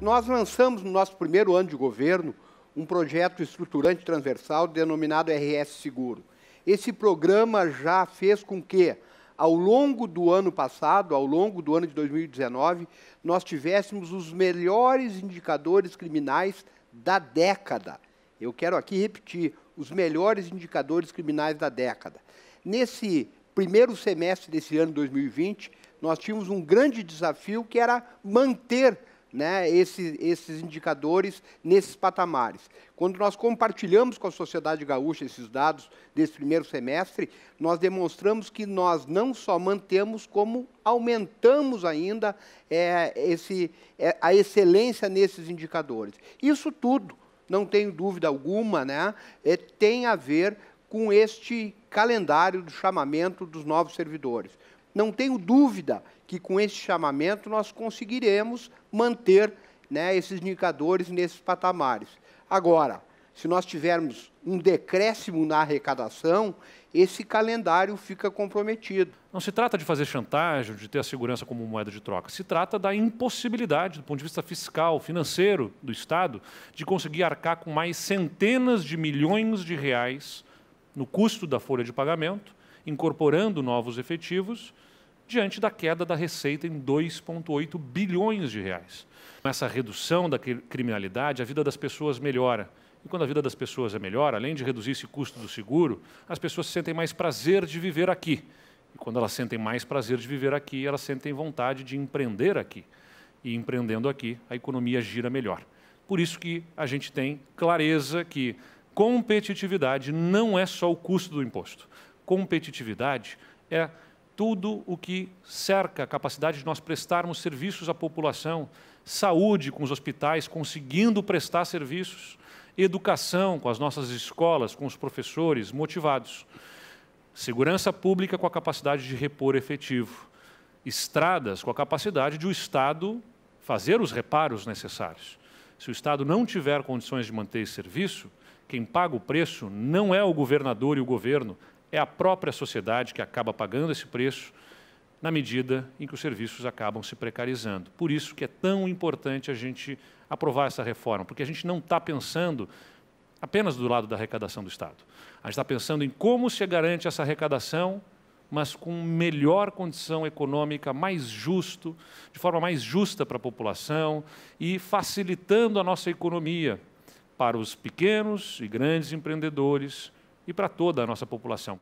Nós lançamos no nosso primeiro ano de governo um projeto estruturante transversal denominado RS Seguro. Esse programa já fez com que, ao longo do ano passado, ao longo do ano de 2019, nós tivéssemos os melhores indicadores criminais da década. Eu quero aqui repetir, os melhores indicadores criminais da década. Nesse primeiro semestre desse ano 2020, nós tínhamos um grande desafio que era manter né, esses, esses indicadores nesses patamares. Quando nós compartilhamos com a sociedade gaúcha esses dados desse primeiro semestre, nós demonstramos que nós não só mantemos, como aumentamos ainda é, esse, é, a excelência nesses indicadores. Isso tudo, não tenho dúvida alguma, né, é, tem a ver com este calendário do chamamento dos novos servidores não tenho dúvida que com esse chamamento nós conseguiremos manter né, esses indicadores nesses patamares. Agora, se nós tivermos um decréscimo na arrecadação, esse calendário fica comprometido. Não se trata de fazer chantagem, de ter a segurança como moeda de troca. Se trata da impossibilidade, do ponto de vista fiscal, financeiro do Estado, de conseguir arcar com mais centenas de milhões de reais no custo da folha de pagamento, incorporando novos efetivos diante da queda da receita em 2,8 bilhões de reais. Com essa redução da criminalidade, a vida das pessoas melhora. E quando a vida das pessoas é melhor, além de reduzir esse custo do seguro, as pessoas sentem mais prazer de viver aqui. E quando elas sentem mais prazer de viver aqui, elas sentem vontade de empreender aqui. E empreendendo aqui, a economia gira melhor. Por isso que a gente tem clareza que competitividade não é só o custo do imposto. Competitividade é tudo o que cerca a capacidade de nós prestarmos serviços à população, saúde com os hospitais conseguindo prestar serviços, educação com as nossas escolas, com os professores motivados, segurança pública com a capacidade de repor efetivo, estradas com a capacidade de o Estado fazer os reparos necessários. Se o Estado não tiver condições de manter esse serviço, quem paga o preço não é o governador e o governo, é a própria sociedade que acaba pagando esse preço na medida em que os serviços acabam se precarizando. Por isso que é tão importante a gente aprovar essa reforma, porque a gente não está pensando apenas do lado da arrecadação do Estado. A gente está pensando em como se garante essa arrecadação, mas com melhor condição econômica, mais justo, de forma mais justa para a população e facilitando a nossa economia para os pequenos e grandes empreendedores, e para toda a nossa população.